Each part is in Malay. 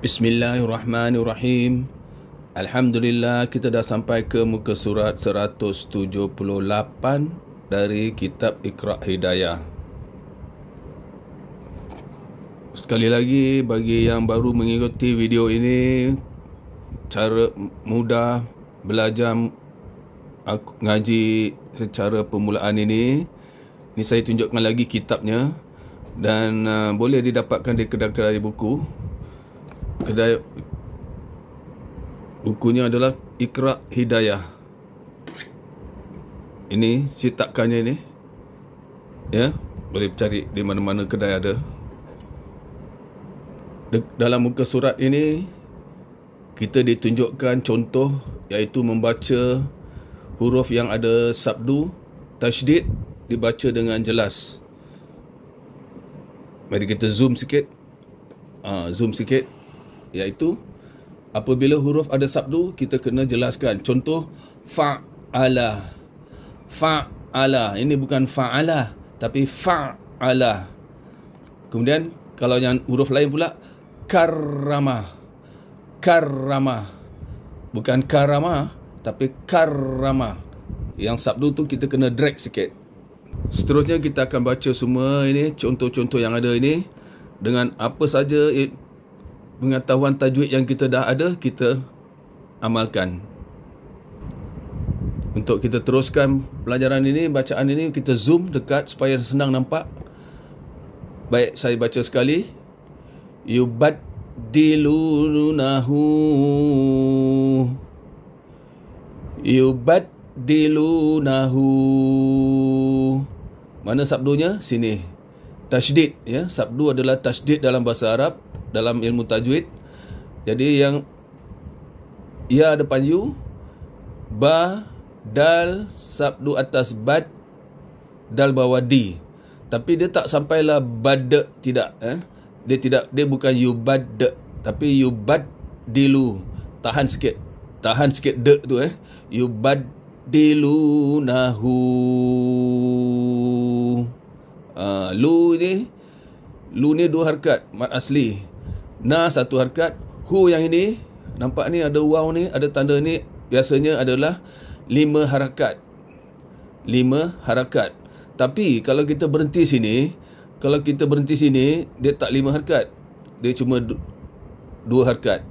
Bismillahirrahmanirrahim. Alhamdulillah kita dah sampai ke muka surat 178 dari kitab Iqra Hidayah. Sekali lagi bagi yang baru mengikuti video ini cara mudah belajar aku ngaji secara permulaan ini ni saya tunjukkan lagi kitabnya dan uh, boleh didapatkan di kedai-kedai buku kedai bukunya adalah Ikra Hidayah. Ini cetakannya ini. Ya, boleh cari di mana-mana kedai ada. De- dalam muka surat ini kita ditunjukkan contoh iaitu membaca huruf yang ada sabdu tajdid dibaca dengan jelas. Mari kita zoom sikit. Ah, zoom sikit iaitu apabila huruf ada sabdu kita kena jelaskan contoh fa'ala fa'ala ini bukan fa'ala tapi fa'ala kemudian kalau yang huruf lain pula karama karama bukan karama tapi karama yang sabdu tu kita kena drag sikit seterusnya kita akan baca semua ini contoh-contoh yang ada ini dengan apa saja pengetahuan tajwid yang kita dah ada kita amalkan untuk kita teruskan pelajaran ini bacaan ini kita zoom dekat supaya senang nampak baik saya baca sekali yubad dilunahu yubad dilunahu mana sabdunya sini tasydid ya sabdu adalah tasydid dalam bahasa Arab dalam ilmu tajwid. Jadi yang ia ya ada you ba dal sabdu atas bad dal bawah di. Tapi dia tak sampailah bad tidak eh. Dia tidak dia bukan you bad tapi you bad dilu. Tahan sikit. Tahan sikit de tu eh. You bad dilu nahu. Uh, ah, lu ni lu ni dua harkat mat asli Nah satu harkat Hu yang ini Nampak ni ada wow ni Ada tanda ni Biasanya adalah Lima harakat Lima harakat Tapi kalau kita berhenti sini Kalau kita berhenti sini Dia tak lima harakat Dia cuma Dua harakat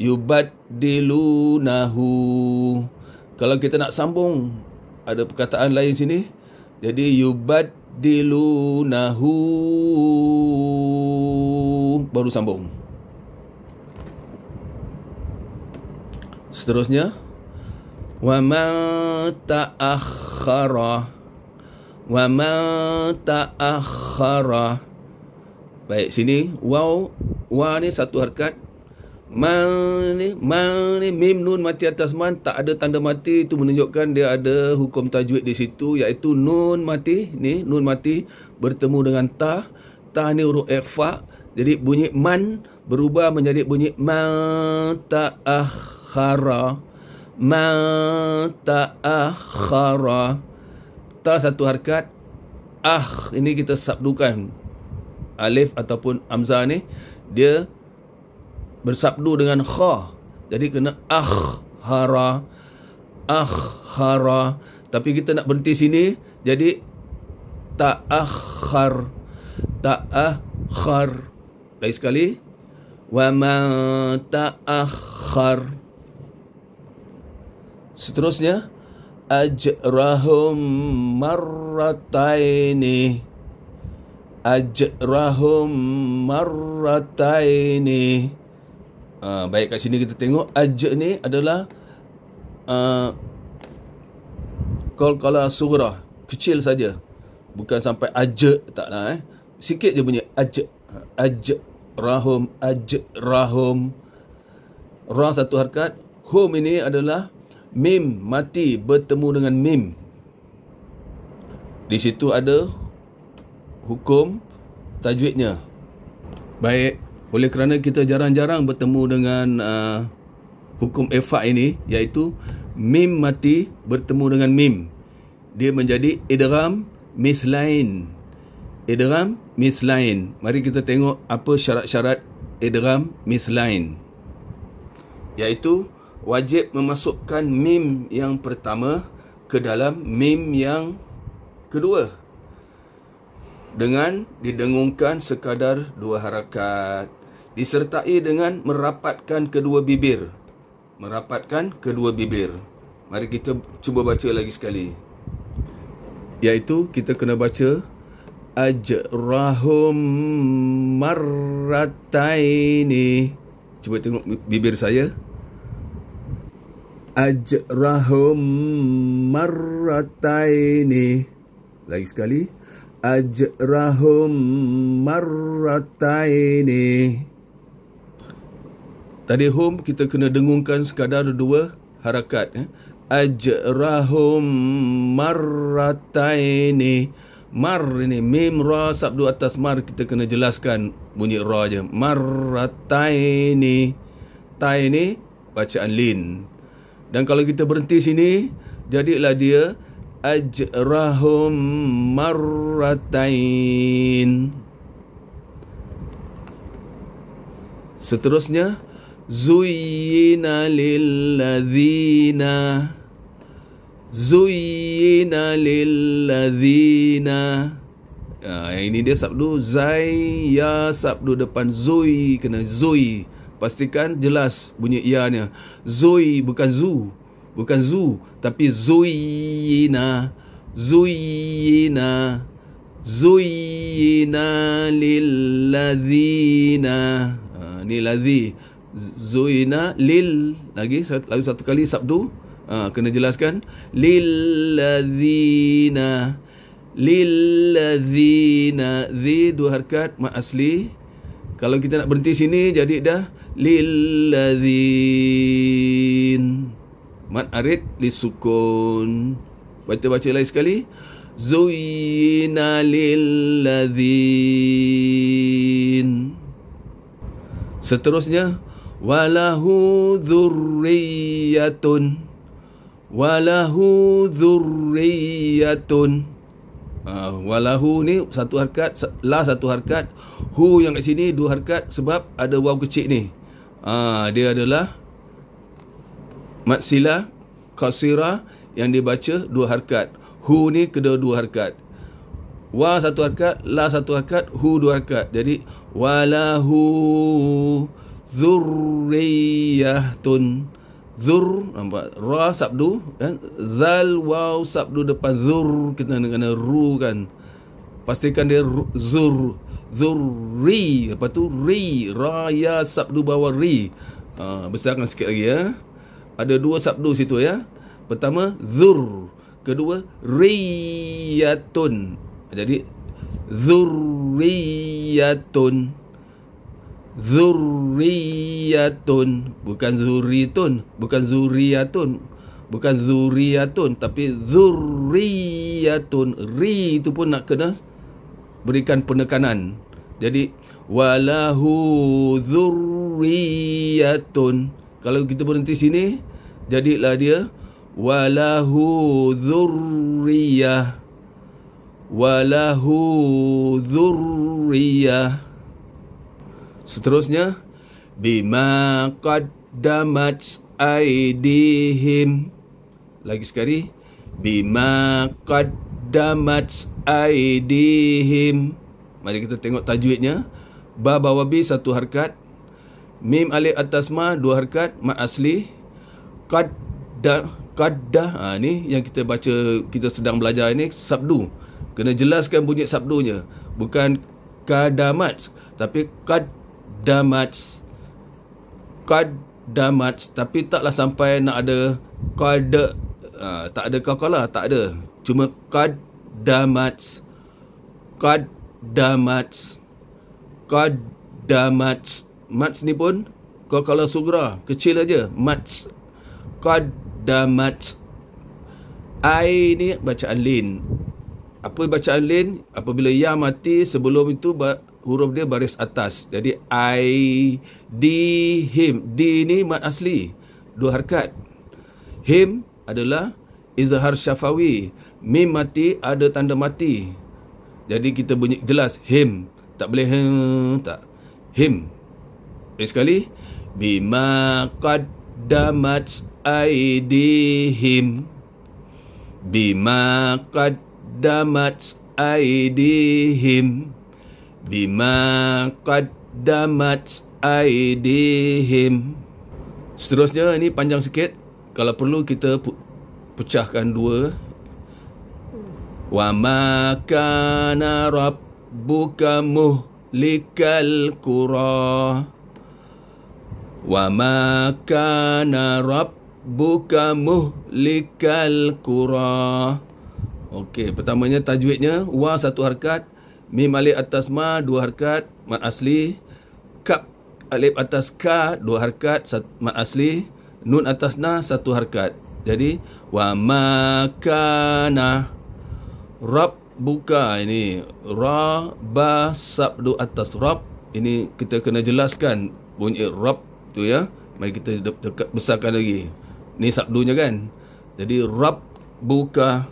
Yubad dilunahu Kalau kita nak sambung Ada perkataan lain sini Jadi yubad dilunahu Baru sambung Seterusnya wa ma ta'akhkhara wa ma ta'akhkhara Baik sini waw wa ni satu harakat mal ni mal ni mim nun mati atas man tak ada tanda mati itu menunjukkan dia ada hukum tajwid di situ iaitu nun mati ni nun mati bertemu dengan ta ta ni huruf ikhfa jadi bunyi man berubah menjadi bunyi ma ta'akhkhara ta'akhara Man ta'akhara Ta satu harkat Ah Ini kita sabdukan Alif ataupun Amzah ni Dia Bersabdu dengan kha Jadi kena akhara Akhara Tapi kita nak berhenti sini Jadi Ta'akhar Ta'akhar Lagi sekali Wa man ta'akhar Seterusnya ajrahum marrataini ajrahum marrataini uh, baik kat sini kita tengok aj ni adalah uh, ah, kol surah kecil saja bukan sampai aj taklah eh sikit je bunyi aj aj rahum aj rahum ra satu harkat, hum ini adalah Mim mati bertemu dengan Mim. Di situ ada hukum tajwidnya. Baik, oleh kerana kita jarang-jarang bertemu dengan uh, hukum efa ini iaitu Mim mati bertemu dengan Mim. Dia menjadi idgham mislain. Idgham mislain. Mari kita tengok apa syarat-syarat idgham mislain. Iaitu wajib memasukkan mim yang pertama ke dalam mim yang kedua dengan didengungkan sekadar dua harakat disertai dengan merapatkan kedua bibir merapatkan kedua bibir mari kita cuba baca lagi sekali iaitu kita kena baca ajrahum marrataini cuba tengok bibir saya ajrahum marrataini lagi sekali ajrahum marrataini tadi hum kita kena dengungkan sekadar dua harakat eh? ajrahum marrataini mar ini mim ra sabdu atas mar kita kena jelaskan bunyi ra je marrataini tai ini bacaan lin dan kalau kita berhenti sini, jadilah dia ajrahum marratain. Seterusnya, zuyyina lilladzina zuyyina lilladzina ha, ah, ini dia sabdu zai ya sabdu depan zui kena zui pastikan jelas bunyi ianya Zoe bukan Zu bukan Zu tapi Zoina Zoina Zoina lilladzina ha, ni ladzi Zoina lil lagi satu, lagi satu kali sabdu ha, kena jelaskan lilladzina lilladzina zi dua harakat ma asli kalau kita nak berhenti sini jadi dah lilazin. Mat arid lisukun. Baca-baca lagi sekali. Zuyina lilazin. Seterusnya walahu zurriyatun walahu zurriyatun uh, Walahu ni satu harkat La satu harkat Hu yang kat sini dua harkat Sebab ada waw kecil ni uh, Dia adalah Matsila kasira Yang dibaca dua harkat Hu ni kedua dua harkat Wa satu harkat La satu harkat Hu dua harkat Jadi Walahu Zurriyah Zurriyah Zur nampak ra sabdu kan zal waw sabdu depan zur kita kena ru kan pastikan dia zur zurri apa tu ri ra ya sabdu bawah ri ha, besarkan sikit lagi ya ada dua sabdu situ ya pertama zur kedua riyatun jadi zurriyatun Zuriyatun bukan zuritun bukan zuriyatun bukan zuriyatun tapi zuriyatun ri itu pun nak kena berikan penekanan jadi walahu zuriyatun kalau kita berhenti sini jadilah dia walahu zuriyah walahu zuriyah Seterusnya bima qaddamat aidihim. Lagi sekali bima qaddamat aidihim. Mari kita tengok tajwidnya. Ba bawabi satu harkat. Mim alif atas ma dua harkat ma asli. Qadda qadda ha, ini yang kita baca kita sedang belajar ini sabdu. Kena jelaskan bunyi sabdunya. Bukan kadamat tapi qadda Damats Kod Damats Tapi taklah sampai nak ada Kod uh, ah, Tak ada Coca-Cola Tak ada Cuma Kod Damats Kod Damats Kod Damats Mats ni pun Coca-Cola Sugra Kecil aja Mats Kod Damats I ni bacaan Lin Apa bacaan Lin? Apabila ia mati sebelum itu huruf dia baris atas. Jadi I D him. D ni mat asli. Dua harkat. Him adalah izhar syafawi. Mim mati ada tanda mati. Jadi kita bunyi jelas him. Tak boleh hmm, tak. Him. Lagi sekali. Bima qaddamat aidihim. Bima qaddamat aidihim. Bima qaddamat aidihim bima qaddamat aidihim seterusnya ini panjang sikit kalau perlu kita pu- pecahkan dua wa ma kana rabbuka muhlikal qura wa ma kana rabbuka muhlikal qura okey pertamanya tajwidnya wa satu harakat Mim alif atas ma dua harkat mat asli. Kap alif atas ka dua harkat satu, mat asli. Nun atas na satu harkat. Jadi wa makana rab buka ini ra ba sabdu atas rab ini kita kena jelaskan bunyi rab tu ya mari kita dekat besarkan lagi ni sabdunya kan jadi rab buka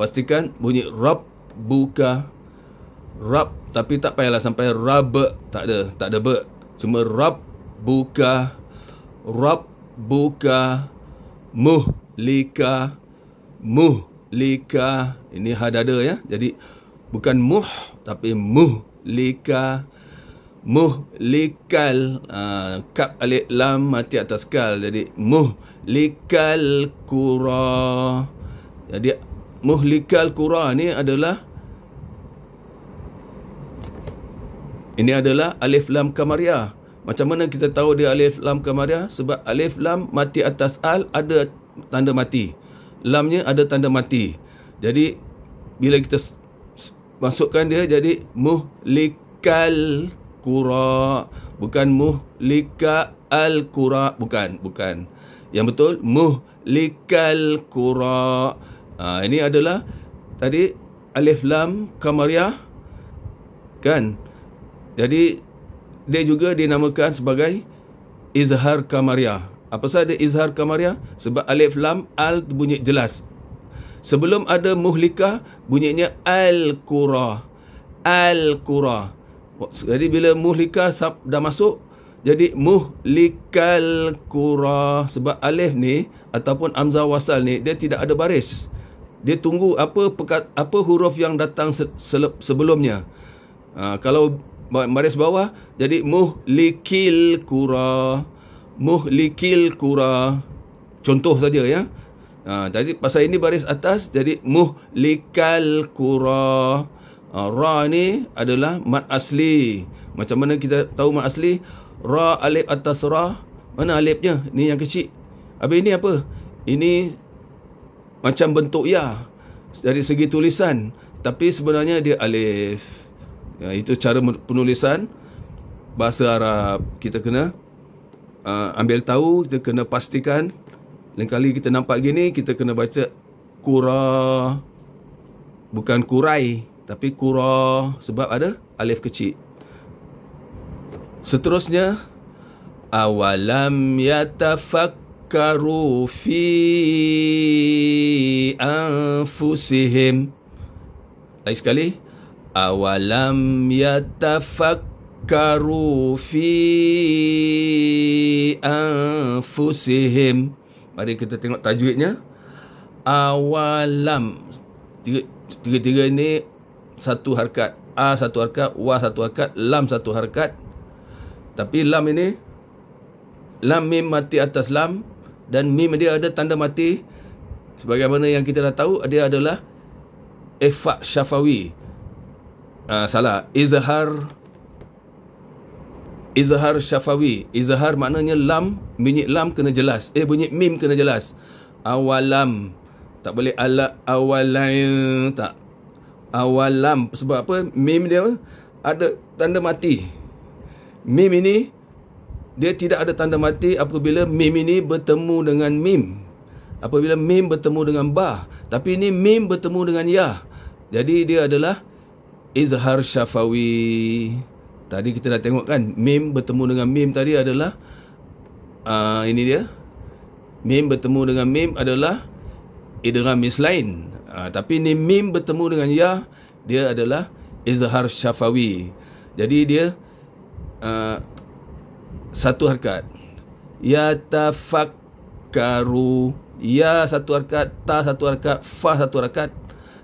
pastikan bunyi rab buka Rab tapi tak payahlah sampai rab tak ada tak ada ber cuma rab buka rab buka muh lika muh lika ini hadada ya jadi bukan muh tapi muh lika muh likal uh, kap alif lam mati atas kal jadi muh likal kura jadi muh likal kura ni adalah Ini adalah alif lam kamariah. Macam mana kita tahu dia alif lam kamariah? Sebab alif lam mati atas al ada tanda mati. Lamnya ada tanda mati. Jadi bila kita masukkan dia jadi muhlikal qura bukan muhlika al qura bukan bukan yang betul muhlikal qura ha, ini adalah tadi alif lam kamariah kan jadi dia juga dinamakan sebagai Izhar Kamaria. Apa sahaja dia Izhar Kamaria? Sebab alif lam al bunyi jelas. Sebelum ada muhlika bunyinya al qura. Al qura. Jadi bila muhlika sab, dah masuk jadi muhlikal qura sebab alif ni ataupun Amza wasal ni dia tidak ada baris. Dia tunggu apa apa huruf yang datang se, se, sebelumnya. Ha, kalau baris bawah jadi muhlikil qura muhlikil qura contoh saja ya ha, jadi pasal ini baris atas jadi muhlikal qura ha, ra ni adalah mat asli macam mana kita tahu mat asli ra alif atas ra mana alifnya ni yang kecil habis ini apa ini macam bentuk ya dari segi tulisan tapi sebenarnya dia alif ya, itu cara penulisan bahasa Arab kita kena uh, ambil tahu kita kena pastikan lain kali kita nampak gini kita kena baca kura bukan kurai tapi kura sebab ada alif kecil seterusnya awalam yatafakkaru fi anfusihim lagi sekali awalam yatafakkaru fi anfusihim mari kita tengok tajwidnya awalam tiga-tiga ini satu harkat a satu harkat wa satu harkat lam satu harkat tapi lam ini lam mim mati atas lam dan mim dia ada tanda mati sebagaimana yang kita dah tahu dia adalah ikhfa syafawi uh, salah izhar izhar syafawi izhar maknanya lam bunyi lam kena jelas eh bunyi mim kena jelas awalam tak boleh ala awalain tak awalam sebab apa mim dia ada tanda mati mim ini dia tidak ada tanda mati apabila mim ini bertemu dengan mim apabila mim bertemu dengan ba tapi ini mim bertemu dengan ya jadi dia adalah Izhar Syafawi. Tadi kita dah tengok kan, meme bertemu dengan meme tadi adalah uh, ini dia. Meme bertemu dengan meme adalah Idram Mislain. Uh, tapi ni meme bertemu dengan ya, dia adalah Izhar Syafawi. Jadi dia uh, satu harkat. Ya tafakkaru. Ya satu harkat, ta satu harkat, fa satu harkat.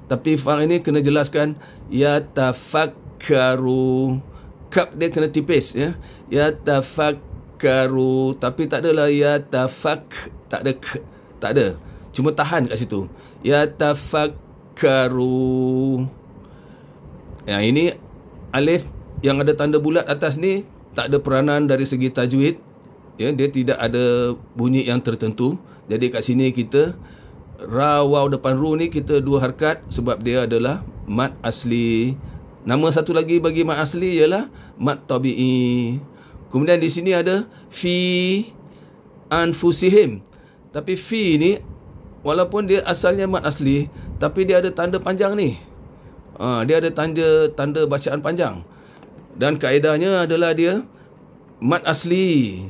Tapi fa ini kena jelaskan Ya yatafakkaru kap dia kena tipis ya Ya yatafakkaru tapi tak adalah tafak, tak ada tak ada cuma tahan kat situ Ya yatafakkaru yang ini alif yang ada tanda bulat atas ni tak ada peranan dari segi tajwid ya dia tidak ada bunyi yang tertentu jadi kat sini kita rawau depan ru ni kita dua harkat sebab dia adalah mat asli nama satu lagi bagi mat asli ialah mat tabii kemudian di sini ada fi anfusihim tapi fi ni walaupun dia asalnya mat asli tapi dia ada tanda panjang ni ha, dia ada tanda tanda bacaan panjang dan kaedahnya adalah dia mat asli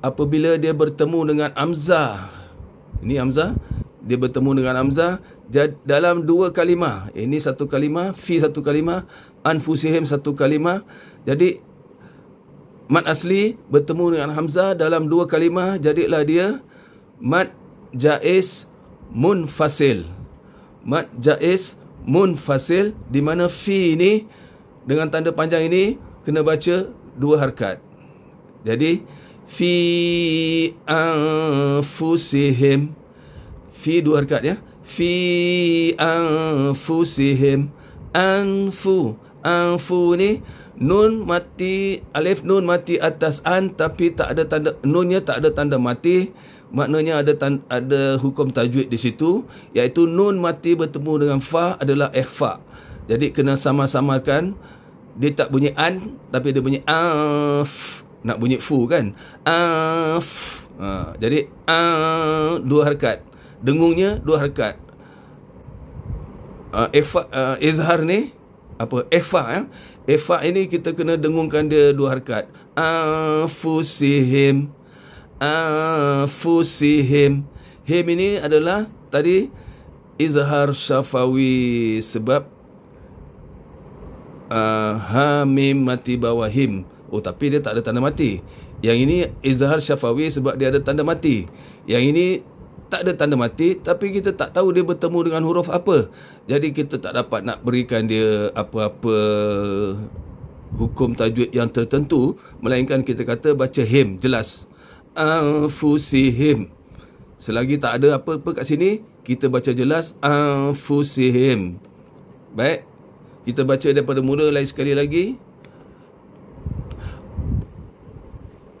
apabila dia bertemu dengan amzah ini amzah dia bertemu dengan Hamzah dalam dua kalimah. Ini eh, satu kalimah, fi satu kalimah, anfusihim satu kalimah. Jadi mat asli bertemu dengan Hamzah dalam dua kalimah jadilah dia mat jaiz munfasil. Mat jaiz munfasil di mana fi ini dengan tanda panjang ini kena baca dua harkat. Jadi fi anfusihim Fi dua harikat ya. Fi anfusihim. Anfu. Anfu ni. Nun mati. Alif nun mati atas an. Tapi tak ada tanda. Nunnya tak ada tanda mati. Maknanya ada tan ada hukum tajwid di situ. Iaitu nun mati bertemu dengan fa adalah ikhfa. Jadi kena sama-samakan. Dia tak bunyi an. Tapi dia bunyi anf. Nak bunyi fu kan. Anf. Ha, jadi an dua harikat dengungnya dua harakat uh, efa uh, ah, izhar ni apa efa ya efa ini kita kena dengungkan dia dua harakat afusihim afusihim him ini adalah tadi izhar syafawi sebab uh, ah, hamim mati bawah him oh tapi dia tak ada tanda mati yang ini izhar syafawi sebab dia ada tanda mati yang ini tak ada tanda mati tapi kita tak tahu dia bertemu dengan huruf apa jadi kita tak dapat nak berikan dia apa-apa hukum tajwid yang tertentu melainkan kita kata baca him jelas anfusihim selagi tak ada apa-apa kat sini kita baca jelas anfusihim baik kita baca daripada mula lain sekali lagi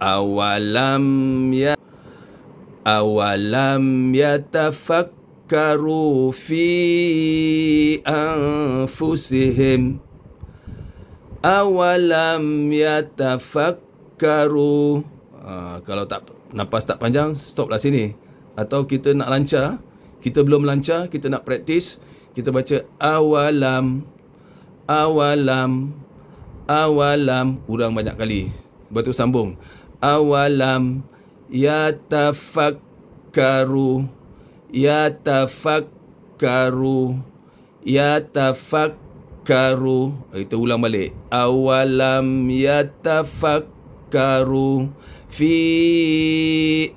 awalam ya Awalam يتفكروا fi anfusihim. Awalam يتفكروا uh, kalau tak nafas tak panjang stop lah sini atau kita nak lancar kita belum lancar kita nak praktis kita baca awalam awalam awalam ulang banyak kali lepas sambung awalam Ya Ya yatafakkaru Ya yatafakkaru eh, kita ulang balik awalam Ya yatafakkaru fi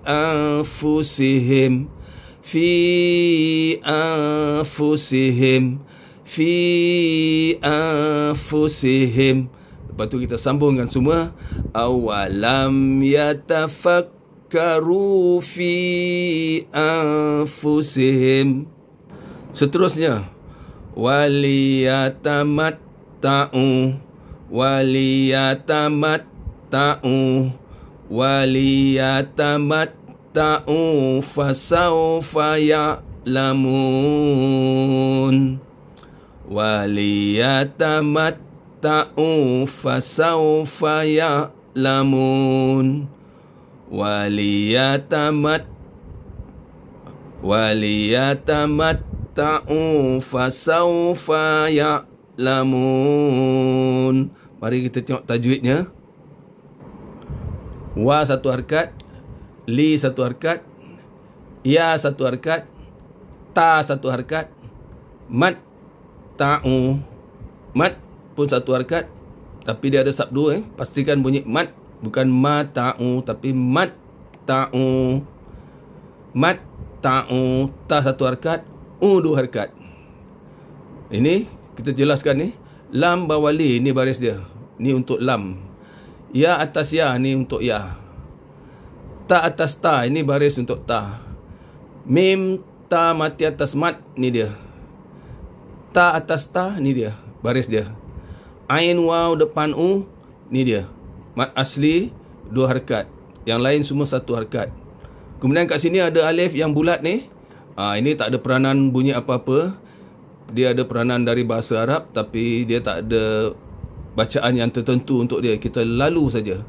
anfusihim fi anfusihim fi anfusihim lepas tu kita sambungkan semua awalam Ya yatafak makaru fi anfusihim seterusnya waliyatamat ta'u waliyatamat ta'u waliyatamat ta'u fasawfa lamun, waliyatamat ta'u fasawfa ya'lamun ya waliyatamat waliyatamat ta'u fasawfa ya'lamun mari kita tengok tajwidnya wa satu harkat li satu harkat ya satu harkat ta satu harkat mat ta'u mat pun satu harkat tapi dia ada sabdu eh pastikan bunyi mat bukan mata'u tapi mat-ta'u mat-ta'u ta satu harkat u dua harkat ini kita jelaskan ni lam bawali ni baris dia ni untuk lam ya atas ya ni untuk ya ta atas ta ini baris untuk ta mim ta mati atas mat ni dia ta atas ta ni dia baris dia ain waw depan u ni dia mat asli dua harkat yang lain semua satu harkat kemudian kat sini ada alif yang bulat ni ha, ini tak ada peranan bunyi apa-apa dia ada peranan dari bahasa Arab tapi dia tak ada bacaan yang tertentu untuk dia kita lalu saja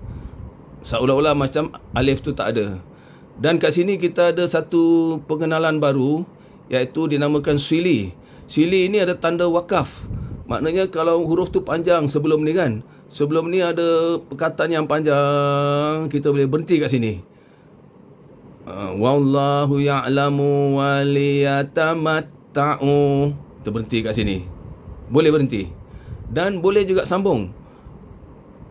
seolah-olah macam alif tu tak ada dan kat sini kita ada satu pengenalan baru iaitu dinamakan sili sili ini ada tanda wakaf maknanya kalau huruf tu panjang sebelum ni kan Sebelum ni ada perkataan yang panjang Kita boleh berhenti kat sini ah, Wallahu ya'lamu waliyatamatta'u Kita berhenti kat sini Boleh berhenti Dan boleh juga sambung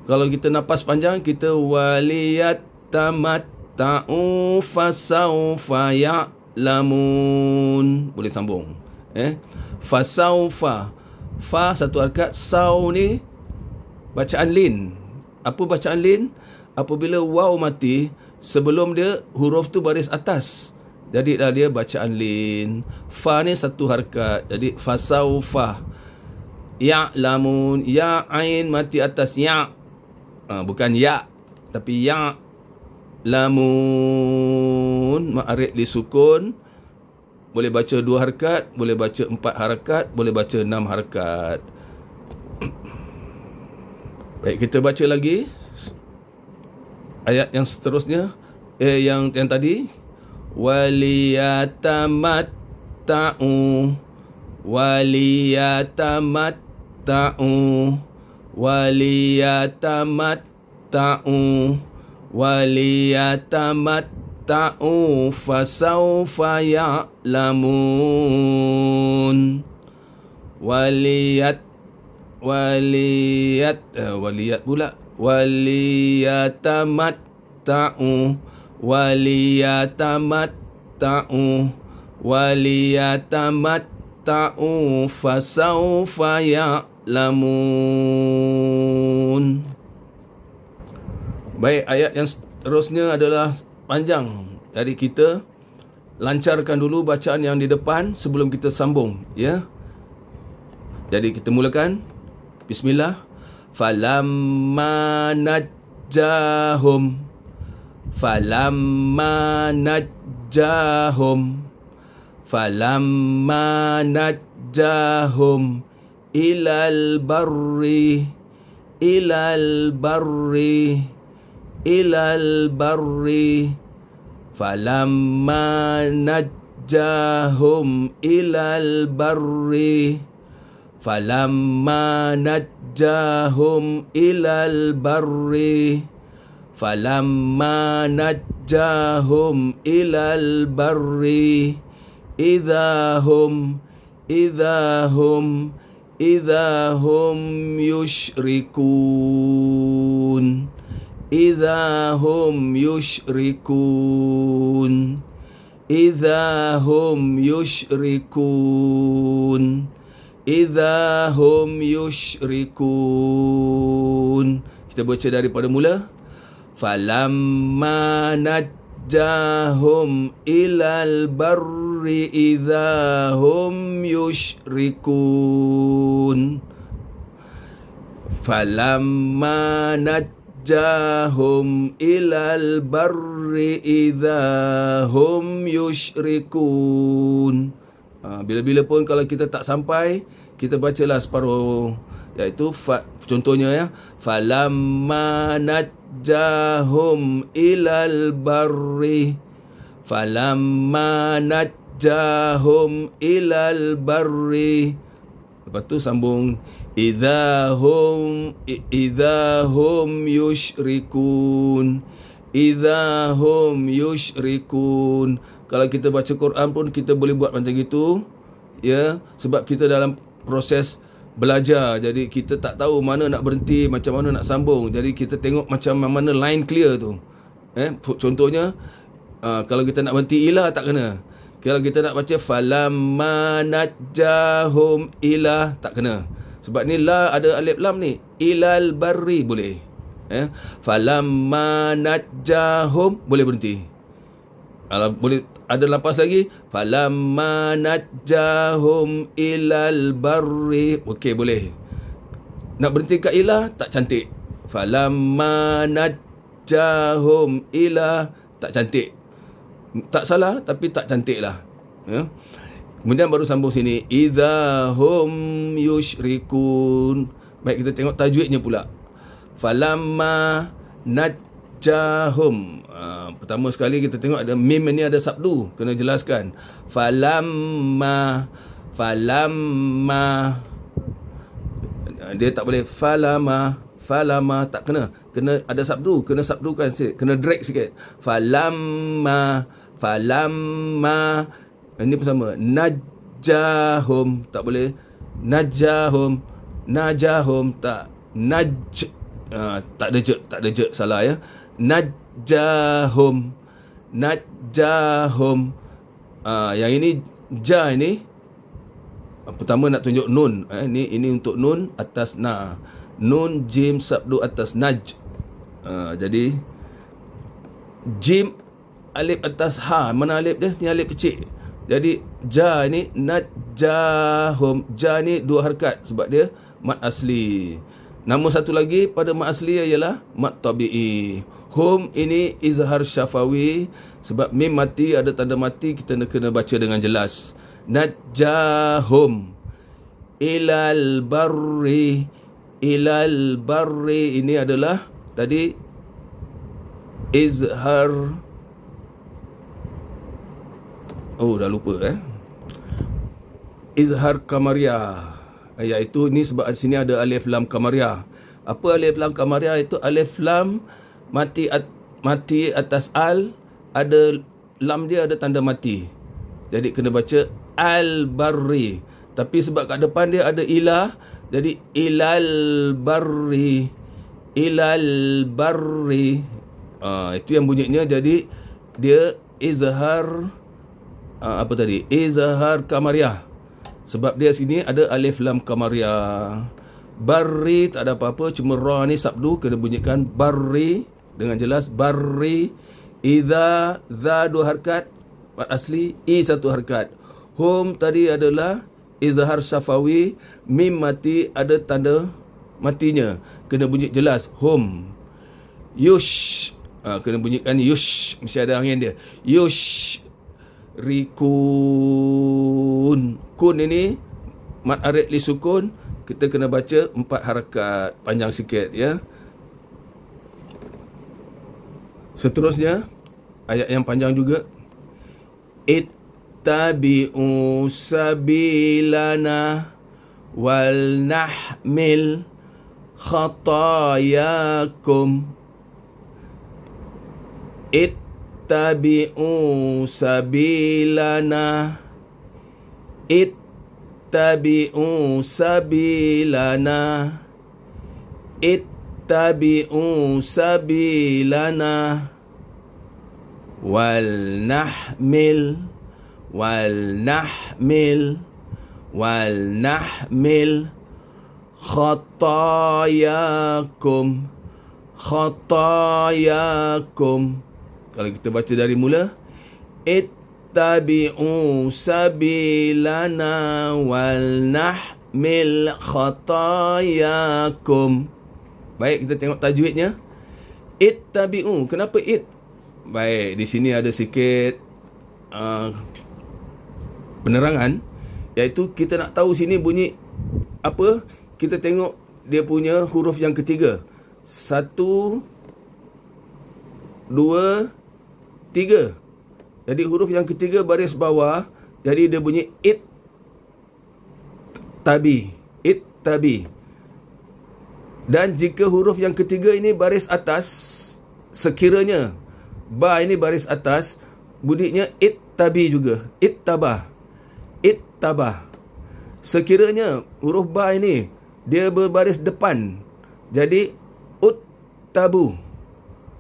Kalau kita nafas panjang Kita waliyatamatta'u fasawfa ya'lamun Boleh sambung Eh fasau Fa fa satu harkat Sau ni bacaan lin apa bacaan lin apabila waw mati sebelum dia huruf tu baris atas jadi lah dia bacaan lin fa ni satu harakat jadi fasaufa ya lamun ya ain mati atas ya ha, bukan ya tapi ya lamun ma'arid disukun boleh baca dua harakat boleh baca empat harakat boleh baca enam harakat Baik, eh, kita baca lagi ayat yang seterusnya eh yang yang tadi waliyatamat ta'u waliyatamat ta'u waliyatamat ta'u waliyatamat ta'u fasawfa ya'lamun waliyat waliyat uh, waliyat pula waliyatamat ta'u waliyatamat ta'u waliyatamat ta'u fasawfa lamun. Baik ayat yang seterusnya adalah panjang dari kita lancarkan dulu bacaan yang di depan sebelum kita sambung ya Jadi kita mulakan Bismillah. Falamma najjahum. Falamma najjahum. Falamma najjahum. Ilal barri. Ilal barri. Ilal barri. Falamma najjahum. Ilal barri. فلما نجاهم إلى البر فلما نجاهم إلى البر إذا هم إذا هم إذا هم يشركون إذا هم يشركون إذا هم يشركون Iza hum yushrikun Kita baca daripada mula Falamma najahum ilal barri Iza hum yushrikun Falamma najahum ilal barri Iza hum yushrikun Ah, bila-bila pun kalau kita tak sampai kita bacalah separuh iaitu fa, contohnya ya falamanajahum ilal barri falamanajahum ilal barri lepas tu sambung idahum idahum yushrikun hum yushrikun kalau kita baca Quran pun kita boleh buat macam itu ya sebab kita dalam proses belajar jadi kita tak tahu mana nak berhenti macam mana nak sambung jadi kita tengok macam mana line clear tu eh contohnya ah, kalau kita nak berhenti ilah tak kena kalau kita nak baca falamanajahum ilah tak kena sebab ni la ada alif lam ni ilal barri boleh eh falamma najahum boleh berhenti kalau boleh ada lepas lagi falamma najahum ilal barri okey boleh nak berhenti kat ilah tak cantik falamma najahum ilah tak cantik tak salah tapi tak cantik lah ya Kemudian baru sambung sini hum yushrikun. Baik kita tengok tajwidnya pula falamma najahum uh, ah, pertama sekali kita tengok ada mim ni ada sabdu kena jelaskan falamma falamma dia tak boleh falamma falamma tak kena kena ada sabdu kena sabdukan sikit kena drag sikit falamma falamma ini pun sama najahum tak boleh najahum najahum tak naj Ah, tak ada jerk tak ada jerk salah ya najahum najahum uh, yang ini ja ini ah, pertama nak tunjuk nun eh ni ini untuk nun atas na nun jim sabdu atas naj uh, jadi jim alif atas ha mana alif dia ni alif kecil jadi ja ini najahum ja ni dua harakat sebab dia mat asli Nama satu lagi pada mak asli ialah mak tabi'i. Hum ini izhar syafawi sebab mim mati ada tanda mati kita nak kena baca dengan jelas. Najahum ilal barri ilal barri ini adalah tadi izhar Oh dah lupa eh. Izhar kamariah iaitu ni sebab di sini ada alif lam kamaria apa alif lam kamaria itu alif lam mati at, mati atas al ada lam dia ada tanda mati jadi kena baca al barri tapi sebab kat depan dia ada ilah jadi ilal barri ilal barri uh, itu yang bunyinya jadi dia izhar uh, apa tadi izhar kamariah sebab dia sini ada alif lam kamaria. Barri tak ada apa-apa cuma ra ni sabdu kena bunyikan barri dengan jelas barri idza za dua harakat asli i satu harkat Hum tadi adalah izhar syafawi mim mati ada tanda matinya kena bunyik jelas hum yush ha, kena bunyikan yush mesti ada angin dia yush rikun kun ini mat arid li sukun kita kena baca empat harakat panjang sikit ya seterusnya ayat yang panjang juga it tabi'u sabilana wal nahmil khatayakum it tabi'u sabilana ittabi'u sabilana ittabi'u sabilana wal nahmil wal nahmil wal nahmil khatayakum khatayakum kalau kita baca dari mula it Tabiu sabilana wal nahmil khatayakum. Baik, kita tengok tajwidnya. It tabiu. Kenapa it? Baik, di sini ada sikit uh, penerangan. Iaitu kita nak tahu sini bunyi apa? Kita tengok dia punya huruf yang ketiga. Satu, dua, Tiga. Jadi huruf yang ketiga baris bawah jadi dia bunyi it tabi. It tabi. Dan jika huruf yang ketiga ini baris atas sekiranya ba ini baris atas bunyinya it tabi juga. It tabah. It tabah. Sekiranya huruf ba ini dia berbaris depan. Jadi ut tabu.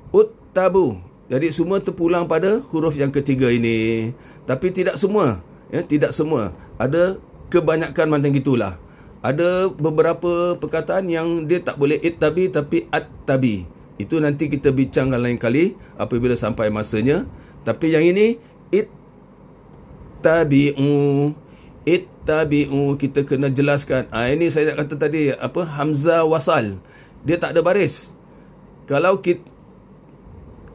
Ut tabu. Jadi semua terpulang pada huruf yang ketiga ini. Tapi tidak semua, ya, tidak semua. Ada kebanyakan macam gitulah. Ada beberapa perkataan yang dia tak boleh it tabi, tapi at tabi. Itu nanti kita bincangkan lain kali apabila sampai masanya. Tapi yang ini it ittabi'u ittabi'u kita kena jelaskan. Ah ha, ini saya nak kata tadi apa hamzah wasal. Dia tak ada baris. Kalau kita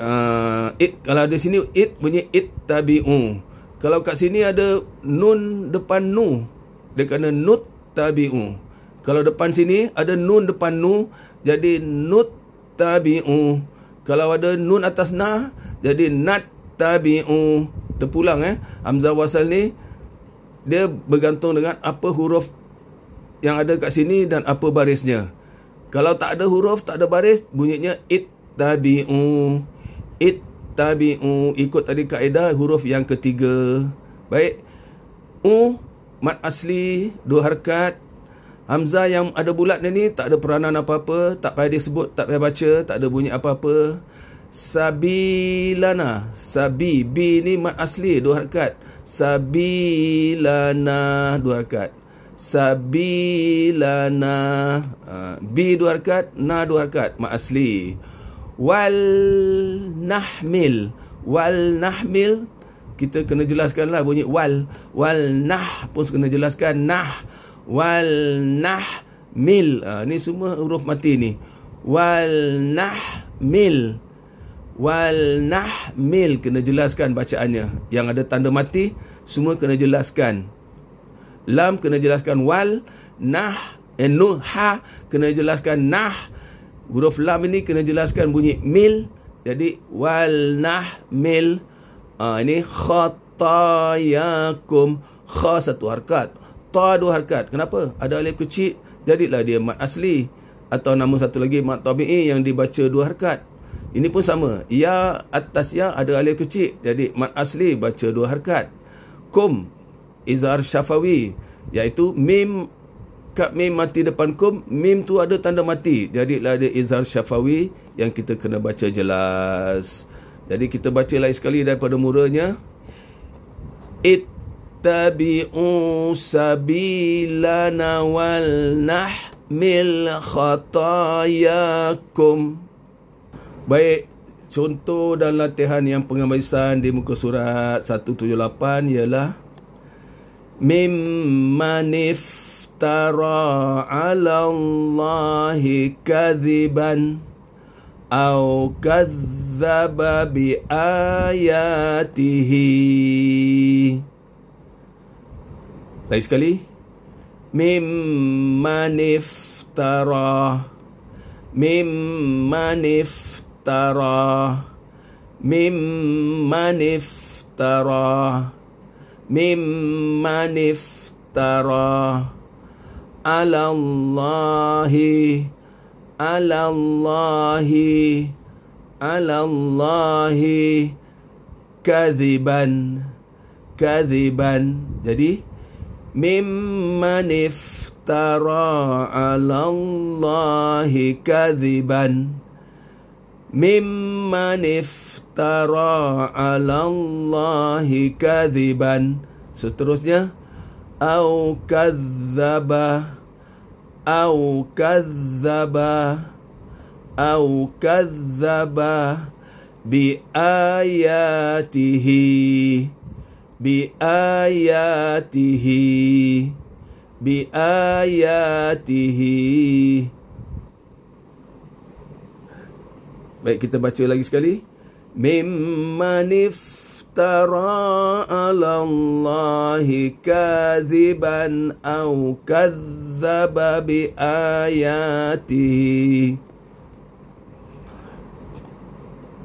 uh, it kalau ada sini it bunyi it tabi'u. Kalau kat sini ada nun depan nu, dia kena nut tabi'u. Kalau depan sini ada nun depan nu, jadi nut tabi'u. Kalau ada nun atas na, jadi nat tabi'u. Terpulang eh. Hamzah wasal ni, dia bergantung dengan apa huruf yang ada kat sini dan apa barisnya. Kalau tak ada huruf, tak ada baris, bunyinya it tabi'u ittabi'u ikut tadi kaedah huruf yang ketiga baik u mat asli dua harkat hamzah yang ada bulat ni tak ada peranan apa-apa tak payah disebut tak payah baca tak ada bunyi apa-apa sabilana sabi b ni mat asli dua harkat sabilana dua harkat sabilana ah, b dua harkat na dua harkat mat asli wal nahmil wal nahmil kita kena jelaskanlah bunyi wal wal nah pun kena jelaskan nah wal nah mil ha, ni semua huruf mati ni wal nah mil wal nah mil kena jelaskan bacaannya yang ada tanda mati semua kena jelaskan lam kena jelaskan wal nah enuh eh, ha kena jelaskan nah huruf lam ini kena jelaskan bunyi mil jadi wal nah mil uh, ini khatayakum kha satu harkat ta dua harkat kenapa ada alif kecil jadilah dia mat asli atau nama satu lagi mat tabi'i yang dibaca dua harkat ini pun sama ya atas ya ada alif kecil jadi mat asli baca dua harkat kum izar syafawi iaitu mim kad mim mati depan kum mim tu ada tanda mati Jadi lah ada izhar syafawi yang kita kena baca jelas jadi kita baca lagi sekali daripada muranya it tabi'u sabilana wal nahmil khatayakum baik contoh dan latihan yang pengemasan di muka surat 178 ialah mim manif افترى على الله كذبا أو كذب بآياته Lain sekali Mimman iftara Mimman iftara Mimman iftara Mimman iftara Alallahi, alallahi, alallahi, Allahi ala jadi mimman iftara ala Allahi kadiban mimman iftara ala Allahi seterusnya so, أو كذب أو كذب أو كذب بآياته بآياته بآياته Baik kita baca lagi sekali. Mimmanif افترى على الله كاذبا او كذب باياته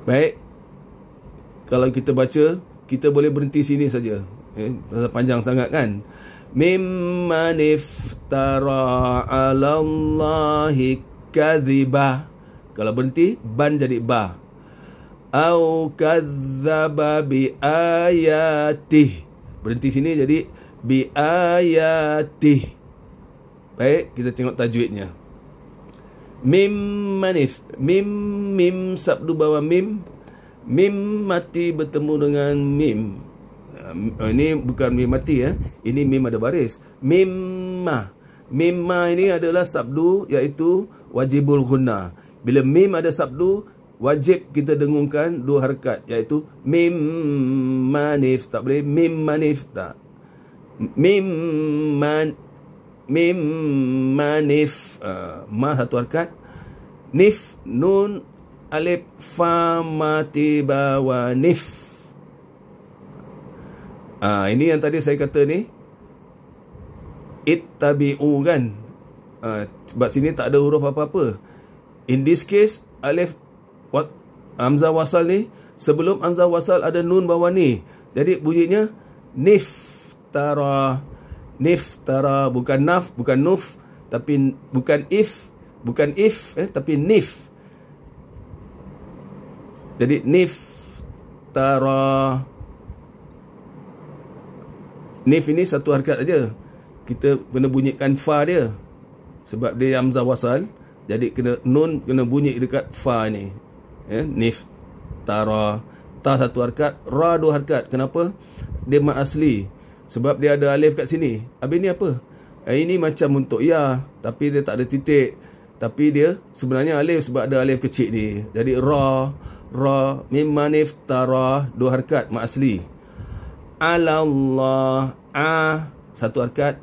Baik. Kalau kita baca, kita boleh berhenti sini saja. Eh, rasa panjang sangat kan? Mimman iftara ala Allahi kadhiba. Kalau berhenti, ban jadi ba au kadzdzaba biayati berhenti sini jadi biayati baik kita tengok tajwidnya mim manis mim mim sabdu bawa mim mim mati bertemu dengan mim oh, ini bukan mim mati ya ini mim ada baris mimma mimma ini adalah sabdu iaitu wajibul ghunnah bila mim ada sabdu wajib kita dengungkan dua harakat iaitu mim manif tak boleh mim manif tak mim man mim manif uh, ma satu harakat nif nun alif fa mati bawa nif Ah uh, ini yang tadi saya kata ni ittabi'u kan uh, sebab sini tak ada huruf apa-apa in this case alif Amzah wasal ni sebelum Amzah wasal ada nun bawah ni. Jadi bunyinya niftara niftara bukan naf bukan nuf tapi bukan if bukan if eh tapi nif. Jadi niftara nif ini satu harakat aja. Kita kena bunyikan fa dia. Sebab dia Amzah wasal. Jadi kena nun kena bunyi dekat fa ni ya nif tara ta satu harakat ra dua harakat kenapa dia mad asli sebab dia ada alif kat sini habis ni apa eh, ini macam untuk ya tapi dia tak ada titik tapi dia sebenarnya alif sebab ada alif kecil ni jadi ra ra mimanif tara dua harakat mad asli Allah a satu harakat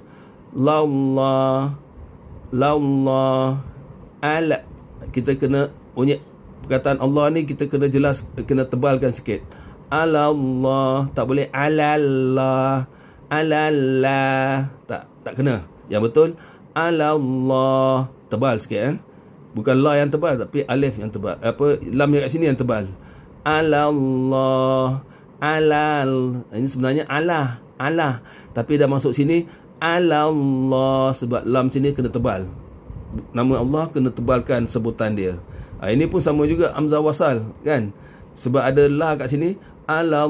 laullah Allah al kita kena punya perkataan Allah ni kita kena jelas kena tebalkan sikit alallah tak boleh alallah alallah tak tak kena yang betul alallah tebal sikit eh bukan la yang tebal tapi alif yang tebal apa lam yang kat sini yang tebal alallah alal ini sebenarnya alah alah tapi dah masuk sini alallah sebab lam sini kena tebal nama Allah kena tebalkan sebutan dia ha, ini pun sama juga amza wasal kan sebab ada la kat sini Allah.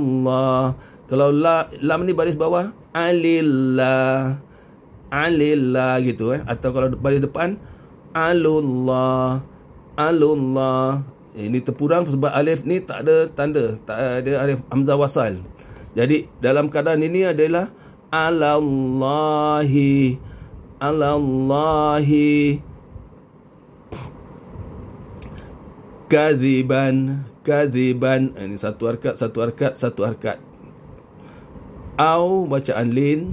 kalau la lam ni baris bawah alillah alillah gitu eh atau kalau baris depan alullah alullah eh, ini terpurang sebab alif ni tak ada tanda tak ada alif hamzah wasal jadi dalam keadaan ini adalah alallahi alallahi Kadiban Kadiban Ini eh, satu arkat, Satu arkat, Satu arkat. Au Bacaan lin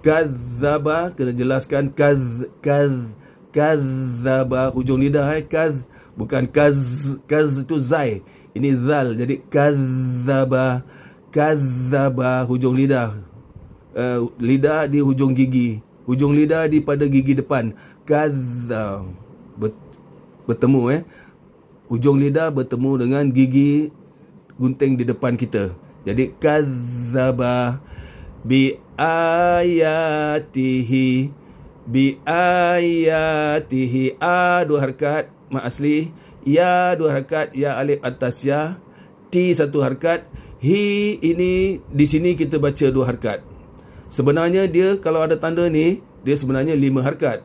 Kadzaba Kena jelaskan Kadz Kadz Kadzaba Hujung lidah eh Kadz Bukan kaz Kaz itu zai Ini zal Jadi kadzaba Kadzaba Hujung lidah uh, Lidah di hujung gigi Hujung lidah di pada gigi depan Kadzaba bertemu eh ujung lidah bertemu dengan gigi gunting di depan kita jadi kazaba bi ayatihi bi ayatihi a dua harakat ma asli ya dua harakat ya alif atas ya t satu harakat hi ini di sini kita baca dua harakat sebenarnya dia kalau ada tanda ni dia sebenarnya lima harakat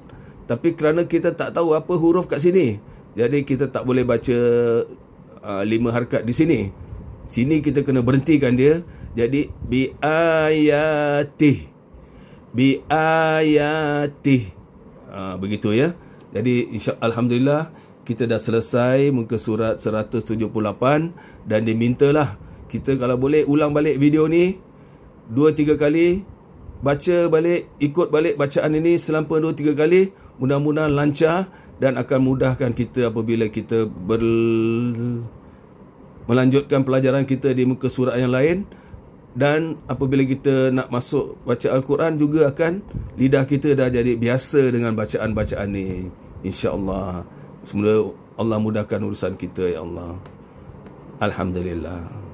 tapi kerana kita tak tahu apa huruf kat sini jadi kita tak boleh baca uh, lima harkat di sini sini kita kena berhentikan dia jadi bi ayati bi ayati ha, ah, begitu ya jadi insya alhamdulillah kita dah selesai muka surat 178 dan dimintalah kita kalau boleh ulang balik video ni dua tiga kali baca balik ikut balik bacaan ini selama dua tiga kali mudah-mudahan lancar dan akan mudahkan kita apabila kita ber... melanjutkan pelajaran kita di muka surat yang lain dan apabila kita nak masuk baca Al-Quran juga akan lidah kita dah jadi biasa dengan bacaan-bacaan ni insya-Allah semoga Allah mudahkan urusan kita ya Allah alhamdulillah